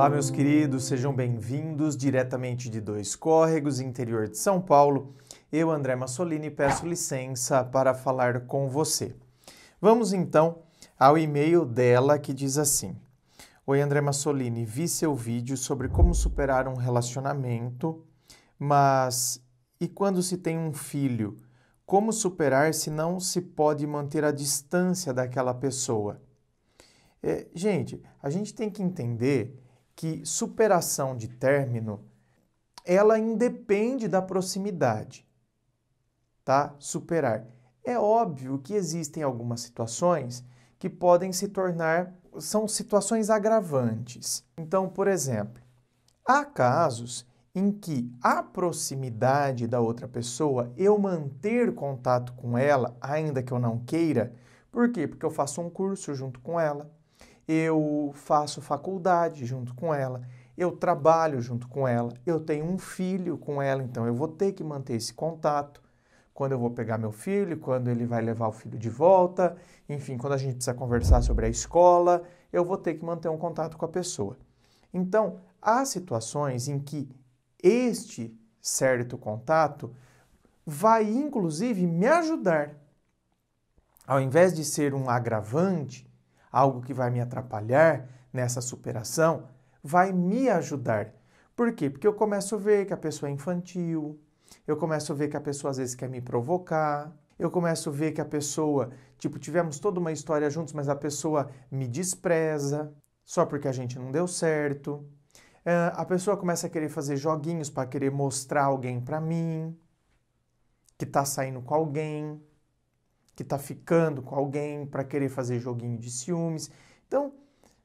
Olá, meus queridos, sejam bem-vindos diretamente de Dois Córregos, interior de São Paulo. Eu, André Massolini, peço licença para falar com você. Vamos então ao e-mail dela que diz assim: Oi, André Massolini, vi seu vídeo sobre como superar um relacionamento, mas e quando se tem um filho? Como superar se não se pode manter a distância daquela pessoa? É, gente, a gente tem que entender que superação de término ela independe da proximidade, tá? Superar. É óbvio que existem algumas situações que podem se tornar são situações agravantes. Então, por exemplo, há casos em que a proximidade da outra pessoa, eu manter contato com ela, ainda que eu não queira, por quê? Porque eu faço um curso junto com ela, eu faço faculdade junto com ela, eu trabalho junto com ela, eu tenho um filho com ela, então eu vou ter que manter esse contato. Quando eu vou pegar meu filho, quando ele vai levar o filho de volta, enfim, quando a gente precisa conversar sobre a escola, eu vou ter que manter um contato com a pessoa. Então, há situações em que este certo contato vai inclusive me ajudar. Ao invés de ser um agravante, algo que vai me atrapalhar nessa superação, vai me ajudar. Por quê? Porque eu começo a ver que a pessoa é infantil, eu começo a ver que a pessoa às vezes quer me provocar, eu começo a ver que a pessoa, tipo, tivemos toda uma história juntos, mas a pessoa me despreza só porque a gente não deu certo. Uh, a pessoa começa a querer fazer joguinhos para querer mostrar alguém para mim, que tá saindo com alguém que tá ficando com alguém para querer fazer joguinho de ciúmes. Então,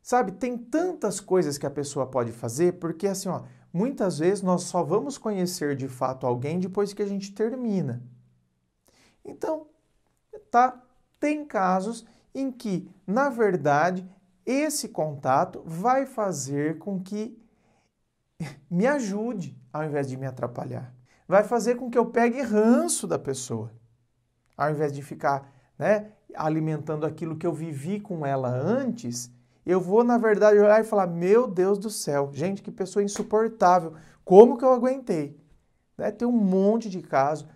sabe, tem tantas coisas que a pessoa pode fazer, porque assim, ó, muitas vezes nós só vamos conhecer de fato alguém depois que a gente termina. Então, tá, tem casos em que, na verdade, esse contato vai fazer com que me ajude ao invés de me atrapalhar. Vai fazer com que eu pegue ranço da pessoa. Ao invés de ficar né, alimentando aquilo que eu vivi com ela antes, eu vou, na verdade, olhar e falar: Meu Deus do céu, gente, que pessoa insuportável, como que eu aguentei? Né? Tem um monte de casos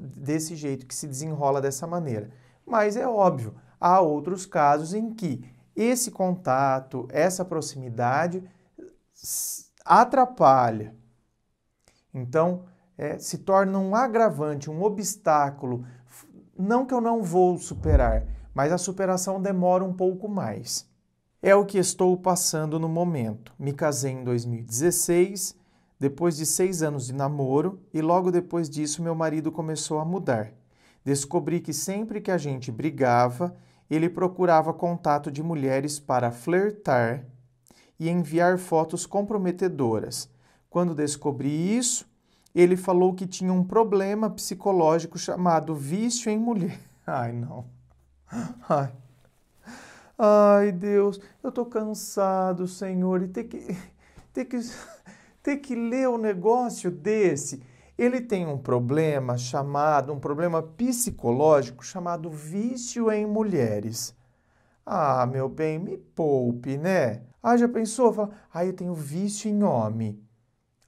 desse jeito, que se desenrola dessa maneira. Mas é óbvio, há outros casos em que esse contato, essa proximidade atrapalha. Então, é, se torna um agravante, um obstáculo não que eu não vou superar, mas a superação demora um pouco mais. É o que estou passando no momento. Me casei em 2016, depois de seis anos de namoro, e logo depois disso meu marido começou a mudar. Descobri que sempre que a gente brigava, ele procurava contato de mulheres para flertar e enviar fotos comprometedoras. Quando descobri isso, ele falou que tinha um problema psicológico chamado vício em mulher. Ai, não. Ai. Ai, Deus, eu tô cansado, Senhor, e ter que ter que ter que ler um negócio desse. Ele tem um problema chamado, um problema psicológico chamado vício em mulheres. Ah, meu bem, me poupe, né? Ah, já pensou? Fala, ah, eu tenho vício em homem.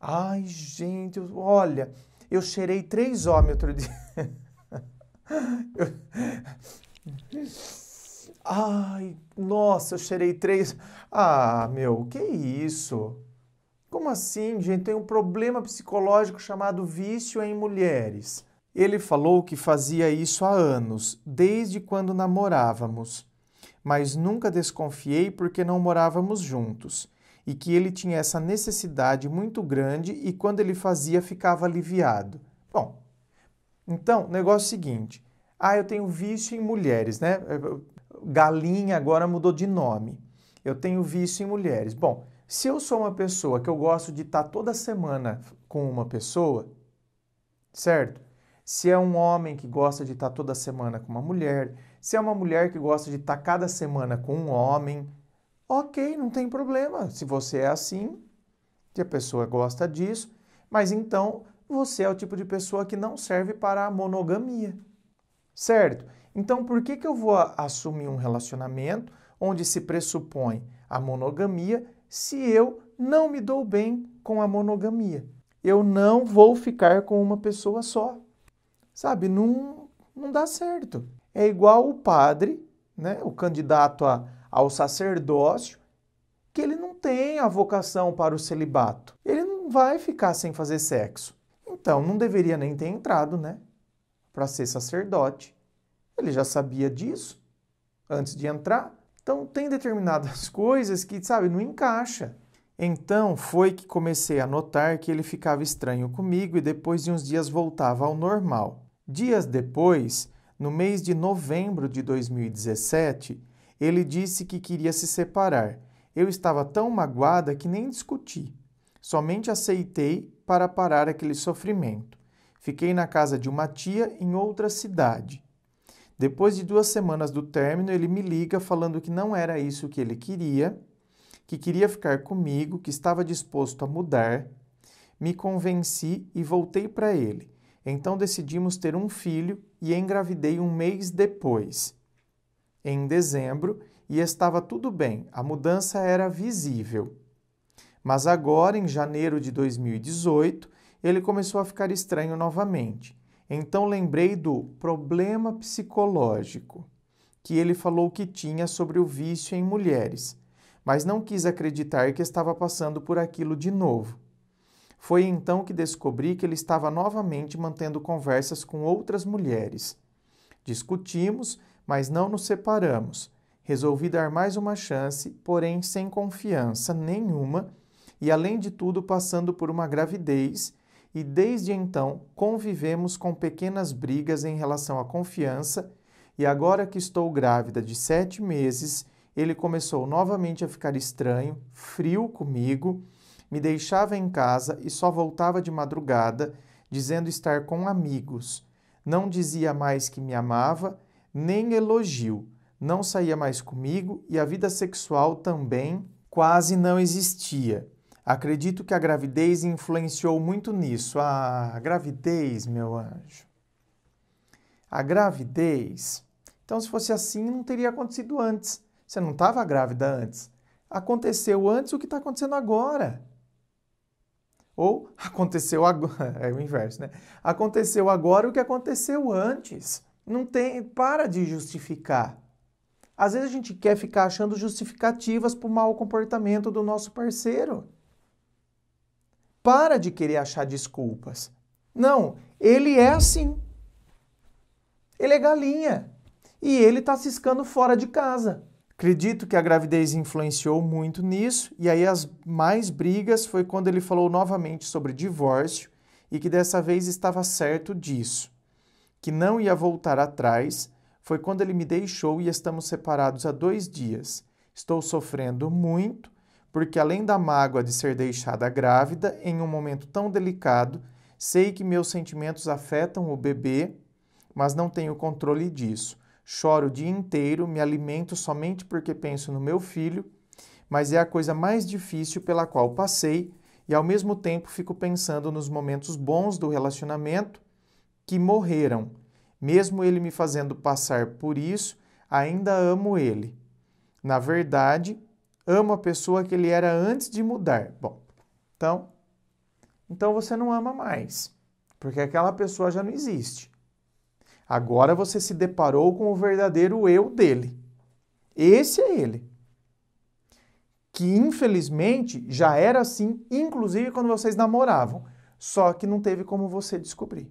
Ai, gente, olha, eu cheirei três homens outro dia. Eu... Ai, nossa, eu cheirei três. Ah, meu, que é isso? Como assim, gente? Tem um problema psicológico chamado vício em mulheres. Ele falou que fazia isso há anos, desde quando namorávamos, mas nunca desconfiei porque não morávamos juntos e que ele tinha essa necessidade muito grande e quando ele fazia ficava aliviado. Bom, então, negócio seguinte: ah, eu tenho vício em mulheres, né? Galinha agora mudou de nome. Eu tenho vício em mulheres. Bom, se eu sou uma pessoa que eu gosto de estar toda semana com uma pessoa, certo? Se é um homem que gosta de estar toda semana com uma mulher, se é uma mulher que gosta de estar cada semana com um homem, Ok, não tem problema. Se você é assim, se a pessoa gosta disso, mas então você é o tipo de pessoa que não serve para a monogamia, certo? Então, por que, que eu vou assumir um relacionamento onde se pressupõe a monogamia se eu não me dou bem com a monogamia? Eu não vou ficar com uma pessoa só, sabe? Não, não dá certo. É igual o padre, né? o candidato a ao sacerdócio que ele não tem a vocação para o celibato. Ele não vai ficar sem fazer sexo. Então não deveria nem ter entrado, né? Para ser sacerdote. Ele já sabia disso antes de entrar. Então tem determinadas coisas que, sabe, não encaixa. Então foi que comecei a notar que ele ficava estranho comigo e depois de uns dias voltava ao normal. Dias depois, no mês de novembro de 2017, ele disse que queria se separar. Eu estava tão magoada que nem discuti. Somente aceitei para parar aquele sofrimento. Fiquei na casa de uma tia em outra cidade. Depois de duas semanas do término, ele me liga falando que não era isso que ele queria, que queria ficar comigo, que estava disposto a mudar. Me convenci e voltei para ele. Então decidimos ter um filho e engravidei um mês depois em dezembro e estava tudo bem, a mudança era visível. Mas agora, em janeiro de 2018, ele começou a ficar estranho novamente. Então lembrei do problema psicológico que ele falou que tinha sobre o vício em mulheres, mas não quis acreditar que estava passando por aquilo de novo. Foi então que descobri que ele estava novamente mantendo conversas com outras mulheres. Discutimos, mas não nos separamos. Resolvi dar mais uma chance, porém sem confiança nenhuma, e além de tudo passando por uma gravidez, e desde então convivemos com pequenas brigas em relação à confiança, e agora que estou grávida de sete meses, ele começou novamente a ficar estranho, frio comigo, me deixava em casa e só voltava de madrugada, dizendo estar com amigos. Não dizia mais que me amava nem elogio. Não saía mais comigo e a vida sexual também quase não existia. Acredito que a gravidez influenciou muito nisso. Ah, a gravidez, meu anjo. A gravidez. Então, se fosse assim, não teria acontecido antes. Você não estava grávida antes. Aconteceu antes o que está acontecendo agora. Ou aconteceu agora. É o inverso, né? Aconteceu agora o que aconteceu antes não tem, para de justificar. Às vezes a gente quer ficar achando justificativas para o mau comportamento do nosso parceiro. Para de querer achar desculpas. Não, ele é assim. Ele é galinha. E ele está ciscando fora de casa. Acredito que a gravidez influenciou muito nisso, e aí as mais brigas foi quando ele falou novamente sobre divórcio e que dessa vez estava certo disso que não ia voltar atrás, foi quando ele me deixou e estamos separados há dois dias. Estou sofrendo muito, porque além da mágoa de ser deixada grávida em um momento tão delicado, sei que meus sentimentos afetam o bebê, mas não tenho controle disso. Choro o dia inteiro, me alimento somente porque penso no meu filho, mas é a coisa mais difícil pela qual passei e ao mesmo tempo fico pensando nos momentos bons do relacionamento que morreram. Mesmo ele me fazendo passar por isso, ainda amo ele. Na verdade, amo a pessoa que ele era antes de mudar. Bom, então, então você não ama mais, porque aquela pessoa já não existe. Agora você se deparou com o verdadeiro eu dele. Esse é ele. Que infelizmente já era assim, inclusive quando vocês namoravam, só que não teve como você descobrir.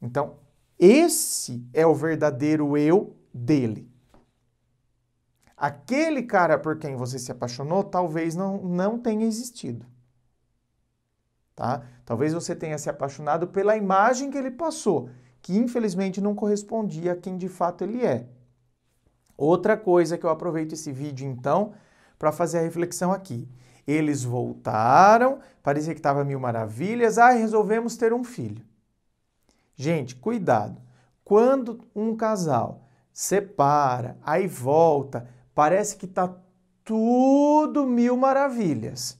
Então, esse é o verdadeiro eu dele. Aquele cara por quem você se apaixonou talvez não, não tenha existido. Tá? Talvez você tenha se apaixonado pela imagem que ele passou, que infelizmente não correspondia a quem de fato ele é. Outra coisa que eu aproveito esse vídeo então para fazer a reflexão aqui. Eles voltaram, parecia que estava mil maravilhas, ah, resolvemos ter um filho. Gente, cuidado. Quando um casal separa, aí volta, parece que tá tudo mil maravilhas.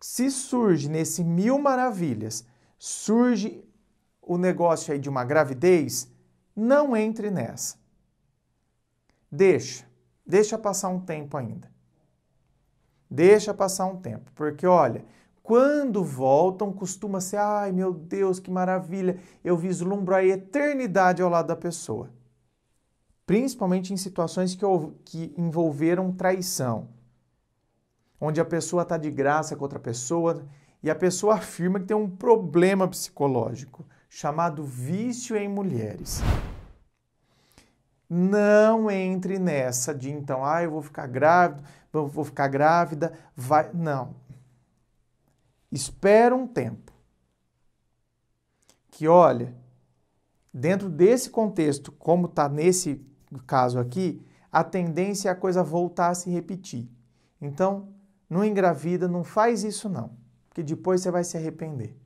Se surge nesse mil maravilhas, surge o negócio aí de uma gravidez, não entre nessa. Deixa, deixa passar um tempo ainda. Deixa passar um tempo, porque olha, quando voltam, costuma ser: ai meu Deus, que maravilha, eu vislumbro a eternidade ao lado da pessoa. Principalmente em situações que, que envolveram traição, onde a pessoa está de graça com outra pessoa e a pessoa afirma que tem um problema psicológico chamado vício em mulheres. Não entre nessa de então, ah, eu vou ficar grávido, vou ficar grávida, vai. Não, Espera um tempo. Que olha, dentro desse contexto, como está nesse caso aqui, a tendência é a coisa voltar a se repetir. Então, não engravida, não faz isso não, porque depois você vai se arrepender.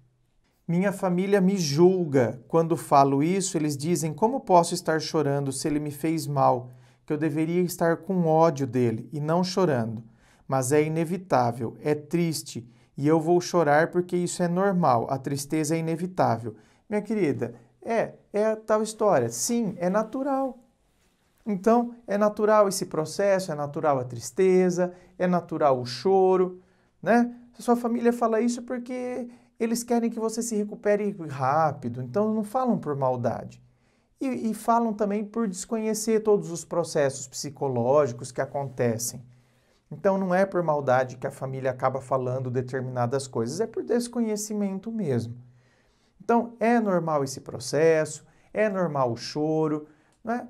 Minha família me julga. Quando falo isso, eles dizem: Como posso estar chorando se ele me fez mal? Que eu deveria estar com ódio dele e não chorando. Mas é inevitável, é triste e eu vou chorar porque isso é normal, a tristeza é inevitável. Minha querida, é, é a tal história. Sim, é natural. Então, é natural esse processo, é natural a tristeza, é natural o choro, né? sua família fala isso porque eles querem que você se recupere rápido, então não falam por maldade. E, e falam também por desconhecer todos os processos psicológicos que acontecem. Então não é por maldade que a família acaba falando determinadas coisas, é por desconhecimento mesmo. Então é normal esse processo, é normal o choro, é?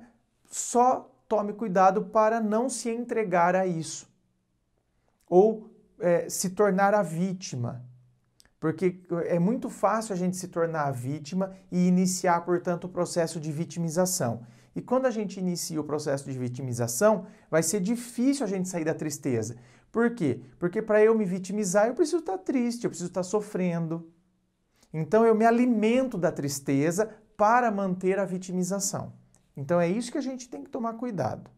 só tome cuidado para não se entregar a isso ou é, se tornar a vítima, porque é muito fácil a gente se tornar a vítima e iniciar, portanto, o processo de vitimização. E quando a gente inicia o processo de vitimização, vai ser difícil a gente sair da tristeza. Por quê? Porque para eu me vitimizar, eu preciso estar tá triste, eu preciso estar tá sofrendo. Então eu me alimento da tristeza para manter a vitimização. Então é isso que a gente tem que tomar cuidado.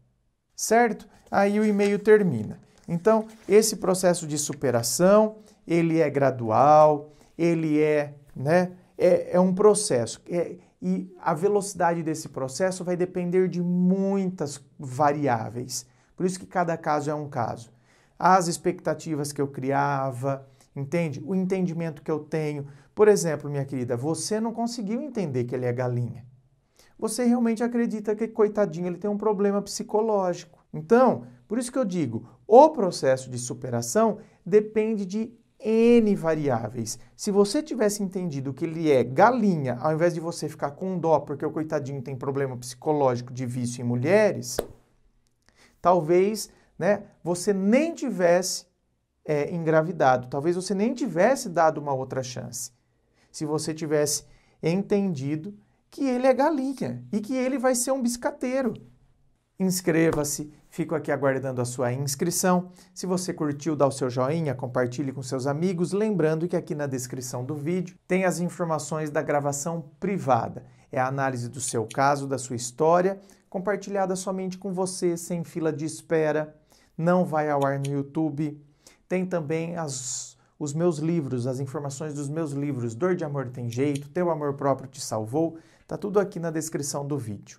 Certo? Aí o e-mail termina. Então, esse processo de superação, ele é gradual, ele é, né, é, é um processo. É, e a velocidade desse processo vai depender de muitas variáveis. Por isso que cada caso é um caso. As expectativas que eu criava, entende? O entendimento que eu tenho. Por exemplo, minha querida, você não conseguiu entender que ele é galinha. Você realmente acredita que, coitadinho, ele tem um problema psicológico. Então, por isso que eu digo, o processo de superação depende de N variáveis. Se você tivesse entendido que ele é galinha, ao invés de você ficar com dó porque o coitadinho tem problema psicológico de vício em mulheres, talvez né, você nem tivesse é, engravidado, talvez você nem tivesse dado uma outra chance. Se você tivesse entendido que ele é galinha e que ele vai ser um biscateiro inscreva-se. Fico aqui aguardando a sua inscrição. Se você curtiu, dá o seu joinha, compartilhe com seus amigos. Lembrando que aqui na descrição do vídeo tem as informações da gravação privada. É a análise do seu caso, da sua história, compartilhada somente com você, sem fila de espera. Não vai ao ar no YouTube. Tem também as, os meus livros, as informações dos meus livros. Dor de amor tem jeito, Teu amor próprio te salvou. Tá tudo aqui na descrição do vídeo.